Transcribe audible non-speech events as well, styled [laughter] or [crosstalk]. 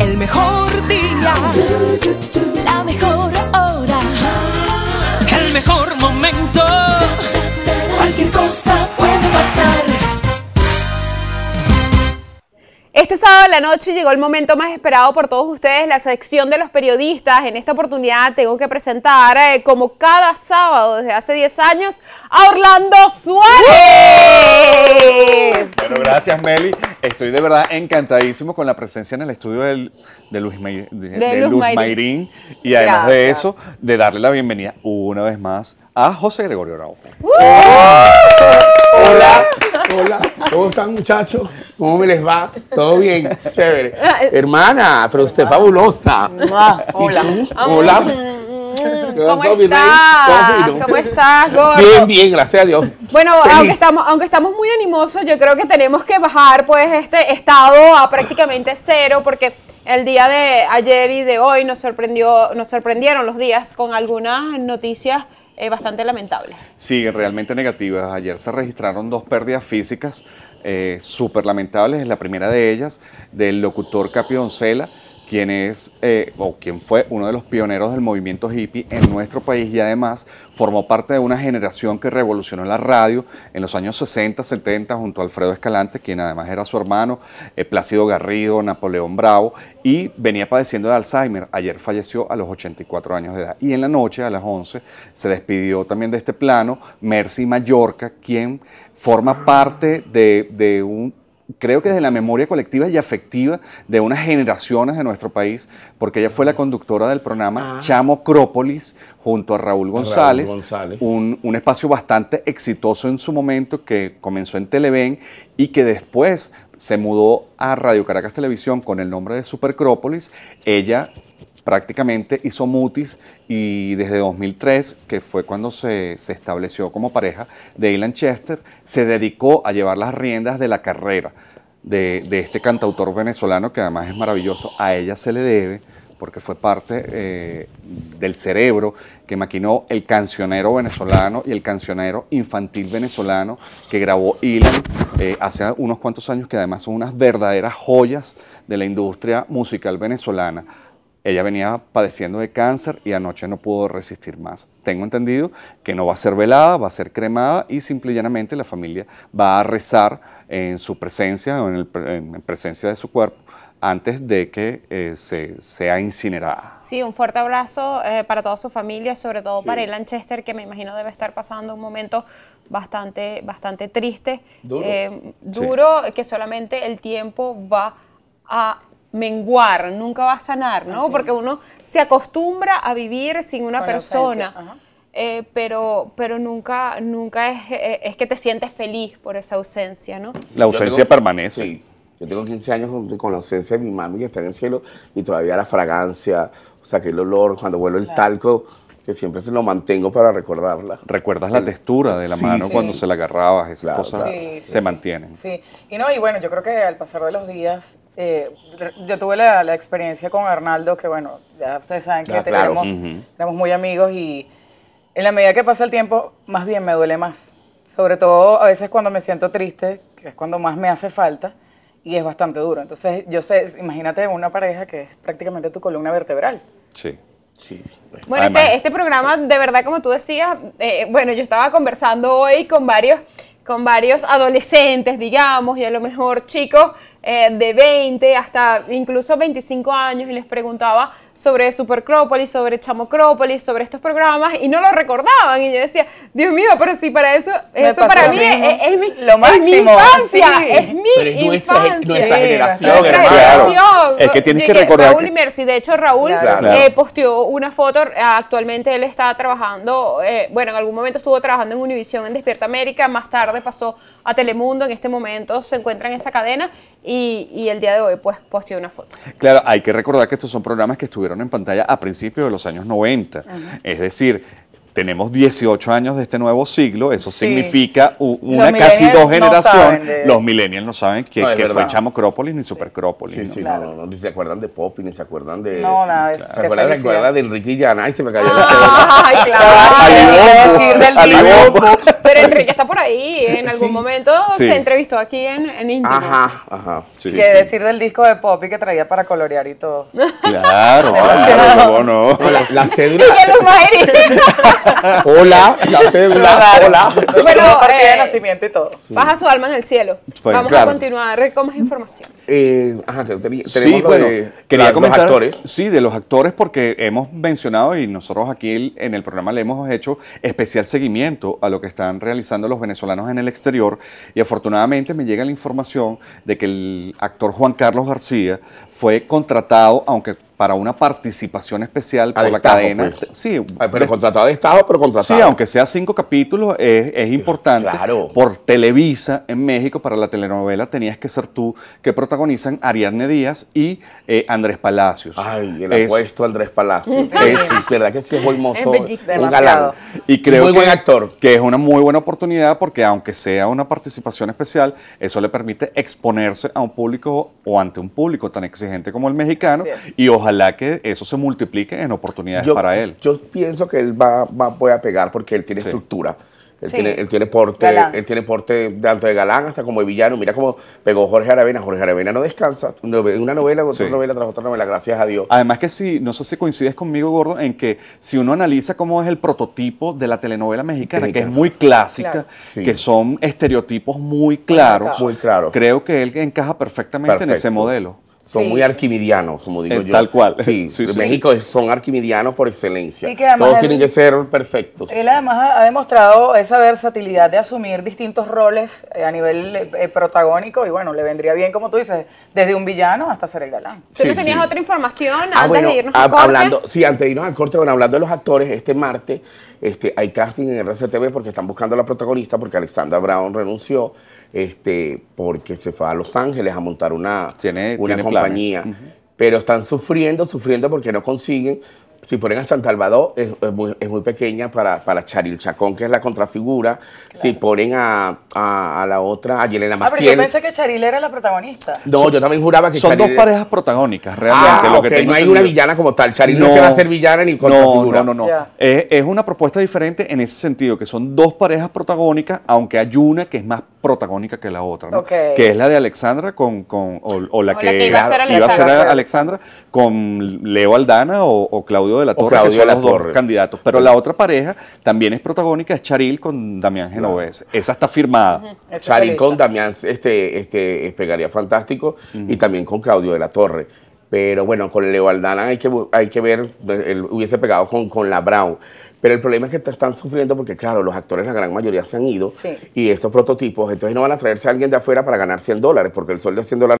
el mejor día, la mejor hora, el mejor momento, cualquier cosa. Este sábado de la noche llegó el momento más esperado por todos ustedes, la sección de los periodistas. En esta oportunidad tengo que presentar, eh, como cada sábado desde hace 10 años, a Orlando Suárez. Bueno, gracias Meli. Estoy de verdad encantadísimo con la presencia en el estudio de Luis de, Y además de eso, de darle la bienvenida una vez más a José Gregorio Araujo. Hola. Hola, ¿cómo están muchachos? ¿Cómo me les va? ¿Todo bien? Chévere. Hermana, pero usted es fabulosa. Hola. Hola. Mm, ¿Cómo estás? ¿Cómo estás, Bien, bien, gracias a Dios. Bueno, aunque estamos, aunque estamos muy animosos, yo creo que tenemos que bajar pues este estado a prácticamente cero porque el día de ayer y de hoy nos sorprendió, nos sorprendieron los días con algunas noticias es bastante lamentable. Sí, realmente negativas. Ayer se registraron dos pérdidas físicas eh, súper lamentables. La primera de ellas del locutor Capioncela quien es eh, o quien fue uno de los pioneros del movimiento hippie en nuestro país y además formó parte de una generación que revolucionó la radio en los años 60, 70 junto a Alfredo Escalante, quien además era su hermano, eh, Plácido Garrido, Napoleón Bravo y venía padeciendo de Alzheimer. Ayer falleció a los 84 años de edad y en la noche a las 11 se despidió también de este plano Mercy Mallorca, quien forma parte de un creo que de la memoria colectiva y afectiva de unas generaciones de nuestro país, porque ella fue la conductora del programa ah. Chamo Crópolis junto a Raúl González, Un, espacio bastante exitoso en su momento que comenzó en Televen y que después se mudó a Radio Caracas Televisión con el nombre de Supercrópolis. Ella prácticamente hizo mutis y desde 2003, que fue cuando se, estableció como pareja de Ilan Chester, se dedicó a llevar las riendas de la carrera de, este cantautor venezolano, que además es maravilloso, a ella se le debe porque fue parte eh, del cerebro que maquinó el cancionero venezolano y el cancionero infantil venezolano que grabó Ilan eh, hace unos cuantos años, que además son unas verdaderas joyas de la industria musical venezolana. Ella venía padeciendo de cáncer y anoche no pudo resistir más. Tengo entendido que no va a ser velada, va a ser cremada y simple y llanamente la familia va a rezar en su presencia o en, presencia de su cuerpo antes de que eh, se, sea incinerada. Sí, un fuerte abrazo eh, para toda su familia, sobre todo para el Lanchester, que me imagino debe estar pasando un momento bastante, bastante triste, duro, eh, duro que solamente el tiempo va a menguar, nunca va a sanar, ¿no? Porque uno se acostumbra a vivir sin una persona. Eh, pero, pero nunca, nunca es, eh, es, que te sientes feliz por esa ausencia, ¿no? La ausencia permanece. Sí. Yo tengo 15 años con, la ausencia de mi mami que está en el cielo y todavía la fragancia, o sea, que el olor, cuando vuelo el talco, que siempre se lo mantengo para recordarla. Recuerdas la textura de la mano cuando se la agarrabas, esas cosas se mantienen. Sí, y no, y bueno, yo creo que al pasar de los días eh, yo tuve la, experiencia con Arnaldo, que bueno, ya ustedes saben que ah, tenemos muy amigos y en la medida que pasa el tiempo, más bien me duele más. Sobre todo a veces cuando me siento triste, que es cuando más me hace falta y es bastante duro. Entonces, yo sé, imagínate una pareja que es prácticamente tu columna vertebral. Sí. Sí. Bueno, este, este, programa, de verdad, como tú decías, eh, bueno, yo estaba conversando hoy con varios, con varios adolescentes, digamos, y a lo mejor chicos eh, de 20 hasta incluso 25 años y les preguntaba sobre Supercrópolis, sobre Chamocrópolis, sobre estos programas y no lo recordaban. Y yo decía, Dios mío, pero si para eso, eso para mí es, mi, lo máximo. Es mi infancia, es mi es infancia. Nuestra, generación, Es que tienes que recordar. Raúl y Mercy, de hecho, Raúl eh, posteó una foto, eh, actualmente él está trabajando, bueno, en algún momento estuvo trabajando en Univision en Despierta América, más tarde pasó a Telemundo en este momento se encuentra en esa cadena y, el día de hoy pues posteó una foto. Claro, hay que recordar que estos son programas que estuvieron en pantalla a principios de los años 90, es decir, tenemos 18 años de este nuevo siglo, eso significa una casi dos generaciones. Los millennials no saben que, no, fue ni Supercrópolis. ¿no? no, no, ni se acuerdan de Pop, ni se acuerdan de. No, nada, ¿Se acuerdan de, Enrique y se me cayó [laughs] la Ay, Ay, claro. Pero Enrique está por ahí, en algún momento se entrevistó aquí en, en Ajá, ajá. Sí, que decir del disco de Poppy que traía para colorear y todo. Claro, [laughs] claro, no. La, cédula. Hola, la cédula, hola. Bueno, partida de eh, nacimiento y todo. Baja su alma en el cielo. Pues, Vamos a continuar con más información. Eh, ajá, tenemos sí, lo de, los actores. Sí, de los actores, porque hemos mencionado y nosotros aquí en el programa le hemos hecho especial seguimiento a lo que están realizando los venezolanos en el exterior y afortunadamente me llega la información de que el actor Juan Carlos García fue contratado, aunque para una participación especial por la cadena. Pues. Sí, pero contratado de Estado, pero contratado. Sí, aunque sea cinco capítulos, es, importante. Claro. Por Televisa en México, para la telenovela Tenías que ser tú, que protagonizan Ariadne Díaz y eh, Andrés Palacios. Ay, el es, apuesto Andrés Palacios. Es, verdad que sí es muy hermoso un galán. Y creo muy buen actor. que es una muy buena oportunidad porque aunque sea una participación especial, eso le permite exponerse a un público o ante un público tan exigente como el mexicano. Y ojalá ojalá que eso se multiplique en oportunidades para él. Yo pienso que él va, va pegar porque él tiene estructura. Él, tiene, porte, él tiene porte tanto de galán hasta como de villano. Mira cómo pegó Jorge Aravena. Jorge Aravena no descansa. Una novela, otra novela tras otra novela, gracias a Dios. Además que si, no sé si coincides conmigo, Gordo, en que si uno analiza cómo es el prototipo de la telenovela mexicana, que es muy clásica, que son estereotipos muy claros. Muy claro. Creo que él encaja perfectamente en ese modelo son muy arquimidianos, como digo eh, yo. Tal cual. Sí, [laughs] sí, México son arquimidianos por excelencia. Todos tienen que ser perfectos. Él además ha demostrado esa versatilidad de asumir distintos roles eh, a nivel eh, protagónico y bueno, le vendría bien, como tú dices, desde un villano hasta ser el galán. ¿Tú no tenías otra información ah, antes de irnos al corte? Hablando, sí, antes de irnos al corte, bueno, hablando de los actores, este martes este, hay casting en RCTV porque están buscando a la protagonista porque Alexandra Brown renunció este, porque se fue a Los Ángeles a montar una, compañía. Pero están sufriendo, sufriendo porque no consiguen, si ponen a Chantal es, muy, pequeña para, para, Charil Chacón, que es la contrafigura. Si ponen a, a, la otra, a Yelena Maciel. Ah, pero yo pensé que Charil era la protagonista. No, yo también juraba que Son dos parejas protagónicas, realmente. Ah, no hay una villana como tal. Charil no, ser villana ni contrafigura. No, no, no. Eh, es, una propuesta diferente en ese sentido, que son dos parejas protagónicas, aunque hay una que es más protagónica que la otra, ¿no? que es la de Alexandra con, con o, la, que, iba, a ser Alexandra, con Leo Aldana o, o Claudio de la Torre, que son los Torre. candidatos. Pero la otra pareja también es protagónica, es Charil con Damián Genovese. Esa está firmada. Charil con Damián este, este, pegaría fantástico y también con Claudio de la Torre. Pero bueno, con Leo Aldana hay que, hay que ver, él eh, hubiese pegado con, con la Brown. Pero el problema es que están sufriendo porque, claro, los actores, la gran mayoría, se han ido y estos prototipos, entonces no van a traerse a alguien de afuera para ganar 100 dólares, porque el sueldo de 100 dólares.